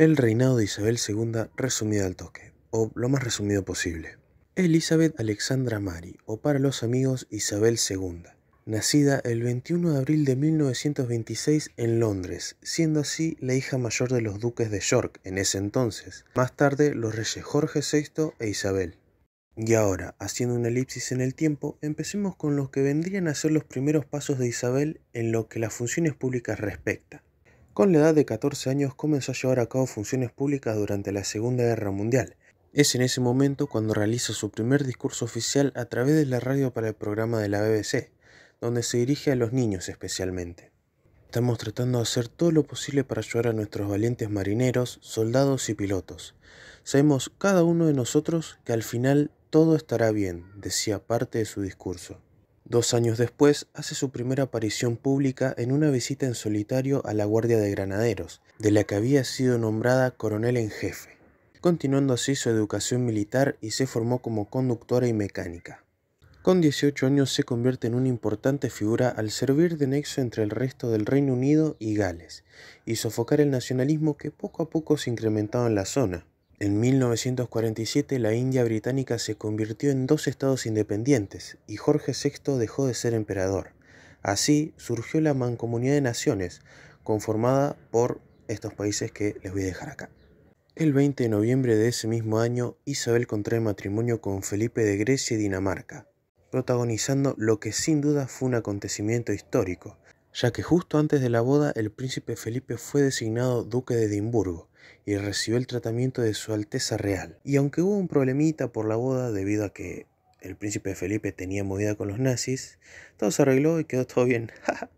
El reinado de Isabel II resumido al toque, o lo más resumido posible. Elizabeth Alexandra Mary, o para los amigos Isabel II, nacida el 21 de abril de 1926 en Londres, siendo así la hija mayor de los duques de York en ese entonces, más tarde los reyes Jorge VI e Isabel. Y ahora, haciendo una elipsis en el tiempo, empecemos con los que vendrían a ser los primeros pasos de Isabel en lo que las funciones públicas respecta. Con la edad de 14 años comenzó a llevar a cabo funciones públicas durante la Segunda Guerra Mundial. Es en ese momento cuando realiza su primer discurso oficial a través de la radio para el programa de la BBC, donde se dirige a los niños especialmente. Estamos tratando de hacer todo lo posible para ayudar a nuestros valientes marineros, soldados y pilotos. Sabemos cada uno de nosotros que al final todo estará bien, decía parte de su discurso. Dos años después, hace su primera aparición pública en una visita en solitario a la Guardia de Granaderos, de la que había sido nombrada coronel en jefe, continuando así su educación militar y se formó como conductora y mecánica. Con 18 años se convierte en una importante figura al servir de nexo entre el resto del Reino Unido y Gales, y sofocar el nacionalismo que poco a poco se incrementaba en la zona, en 1947 la India británica se convirtió en dos estados independientes y Jorge VI dejó de ser emperador. Así surgió la Mancomunidad de Naciones, conformada por estos países que les voy a dejar acá. El 20 de noviembre de ese mismo año, Isabel contrae matrimonio con Felipe de Grecia y Dinamarca, protagonizando lo que sin duda fue un acontecimiento histórico, ya que justo antes de la boda el príncipe Felipe fue designado duque de Edimburgo, y recibió el tratamiento de Su Alteza Real. Y aunque hubo un problemita por la boda debido a que el príncipe Felipe tenía movida con los nazis, todo se arregló y quedó todo bien.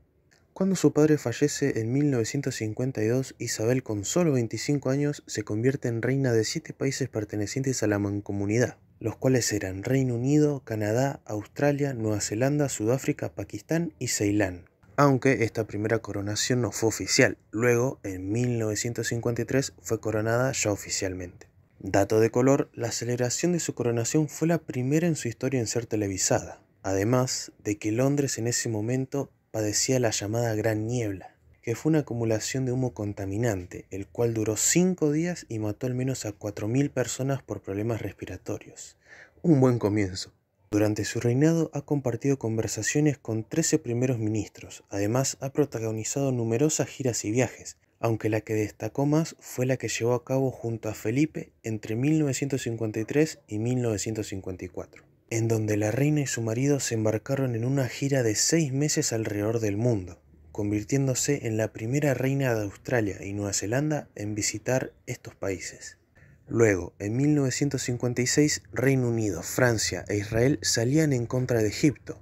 Cuando su padre fallece en 1952, Isabel con solo 25 años se convierte en reina de siete países pertenecientes a la mancomunidad, los cuales eran Reino Unido, Canadá, Australia, Nueva Zelanda, Sudáfrica, Pakistán y Ceilán aunque esta primera coronación no fue oficial, luego en 1953 fue coronada ya oficialmente. Dato de color, la celebración de su coronación fue la primera en su historia en ser televisada, además de que Londres en ese momento padecía la llamada Gran Niebla, que fue una acumulación de humo contaminante, el cual duró 5 días y mató al menos a 4.000 personas por problemas respiratorios. Un buen comienzo. Durante su reinado ha compartido conversaciones con 13 primeros ministros, además ha protagonizado numerosas giras y viajes, aunque la que destacó más fue la que llevó a cabo junto a Felipe entre 1953 y 1954, en donde la reina y su marido se embarcaron en una gira de seis meses alrededor del mundo, convirtiéndose en la primera reina de Australia y Nueva Zelanda en visitar estos países. Luego, en 1956, Reino Unido, Francia e Israel salían en contra de Egipto,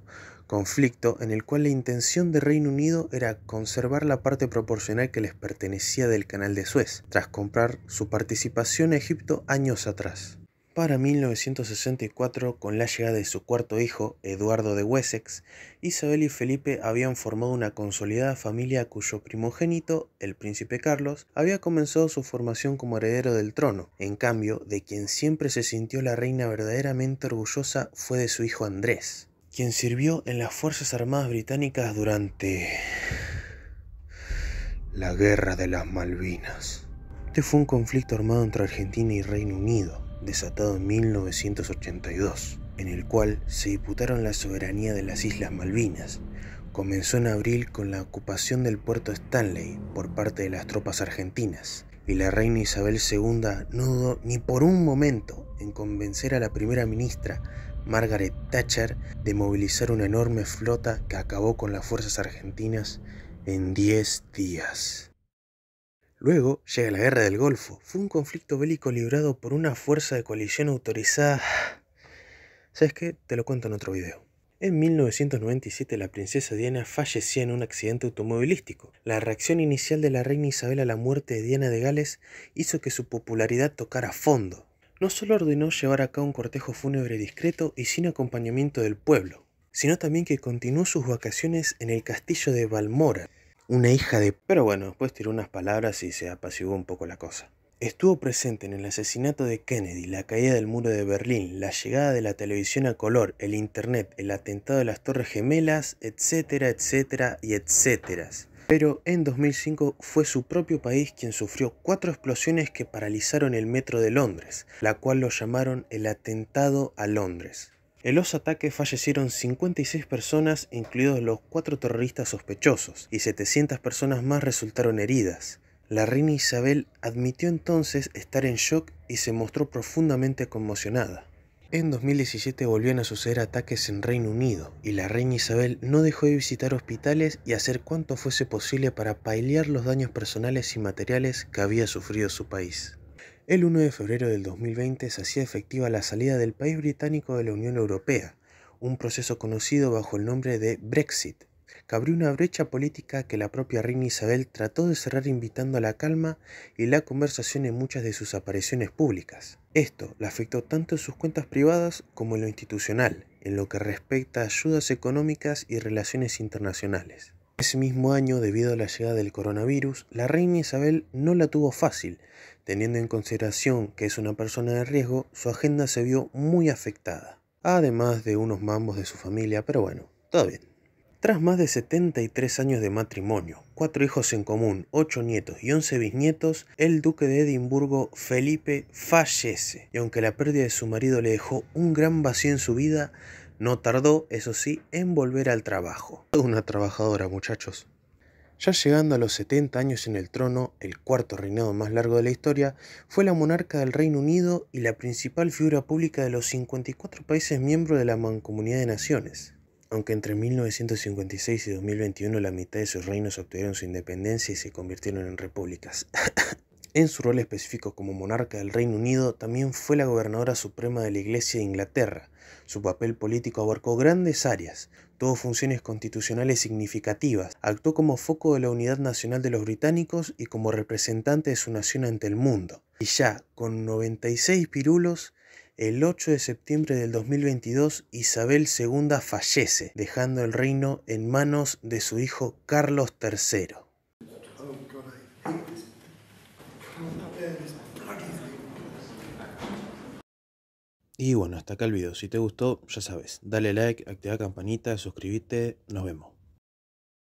conflicto en el cual la intención de Reino Unido era conservar la parte proporcional que les pertenecía del Canal de Suez, tras comprar su participación a Egipto años atrás para 1964, con la llegada de su cuarto hijo, Eduardo de Wessex, Isabel y Felipe habían formado una consolidada familia cuyo primogénito, el príncipe Carlos, había comenzado su formación como heredero del trono. En cambio, de quien siempre se sintió la reina verdaderamente orgullosa fue de su hijo Andrés, quien sirvió en las Fuerzas Armadas Británicas durante la Guerra de las Malvinas. Este fue un conflicto armado entre Argentina y Reino Unido desatado en 1982, en el cual se diputaron la soberanía de las Islas Malvinas. Comenzó en abril con la ocupación del puerto Stanley por parte de las tropas argentinas, y la reina Isabel II no dudó ni por un momento en convencer a la primera ministra Margaret Thatcher de movilizar una enorme flota que acabó con las fuerzas argentinas en 10 días. Luego llega la Guerra del Golfo. Fue un conflicto bélico librado por una fuerza de coalición autorizada... ¿Sabes qué? Te lo cuento en otro video. En 1997 la princesa Diana fallecía en un accidente automovilístico. La reacción inicial de la reina Isabel a la muerte de Diana de Gales hizo que su popularidad tocara fondo. No solo ordenó llevar acá un cortejo fúnebre discreto y sin acompañamiento del pueblo, sino también que continuó sus vacaciones en el castillo de Balmoral, una hija de... Pero bueno, después tiró unas palabras y se apaciguó un poco la cosa. Estuvo presente en el asesinato de Kennedy, la caída del muro de Berlín, la llegada de la televisión a color, el Internet, el atentado de las Torres Gemelas, etcétera, etcétera y etcétera. Pero en 2005 fue su propio país quien sufrió cuatro explosiones que paralizaron el metro de Londres, la cual lo llamaron el atentado a Londres. En los ataques fallecieron 56 personas, incluidos los cuatro terroristas sospechosos, y 700 personas más resultaron heridas. La reina Isabel admitió entonces estar en shock y se mostró profundamente conmocionada. En 2017 volvieron a suceder ataques en Reino Unido y la reina Isabel no dejó de visitar hospitales y hacer cuanto fuese posible para paliar los daños personales y materiales que había sufrido su país. El 1 de febrero del 2020 se hacía efectiva la salida del país británico de la Unión Europea, un proceso conocido bajo el nombre de Brexit, que abrió una brecha política que la propia reina Isabel trató de cerrar invitando a la calma y la conversación en muchas de sus apariciones públicas. Esto la afectó tanto en sus cuentas privadas como en lo institucional, en lo que respecta a ayudas económicas y relaciones internacionales. Ese mismo año, debido a la llegada del coronavirus, la reina Isabel no la tuvo fácil, Teniendo en consideración que es una persona de riesgo, su agenda se vio muy afectada, además de unos mambos de su familia, pero bueno, todo bien. Tras más de 73 años de matrimonio, cuatro hijos en común, ocho nietos y 11 bisnietos, el duque de Edimburgo, Felipe, fallece. Y aunque la pérdida de su marido le dejó un gran vacío en su vida, no tardó, eso sí, en volver al trabajo. Una trabajadora, muchachos. Ya llegando a los 70 años en el trono, el cuarto reinado más largo de la historia, fue la monarca del Reino Unido y la principal figura pública de los 54 países miembros de la Mancomunidad de Naciones. Aunque entre 1956 y 2021 la mitad de sus reinos obtuvieron su independencia y se convirtieron en repúblicas. en su rol específico como monarca del Reino Unido, también fue la gobernadora suprema de la Iglesia de Inglaterra. Su papel político abarcó grandes áreas, tuvo funciones constitucionales significativas, actuó como foco de la unidad nacional de los británicos y como representante de su nación ante el mundo. Y ya, con 96 pirulos, el 8 de septiembre del 2022 Isabel II fallece, dejando el reino en manos de su hijo Carlos III. Y bueno, hasta acá el video. Si te gustó, ya sabes, dale like, activa campanita, suscríbete, nos vemos.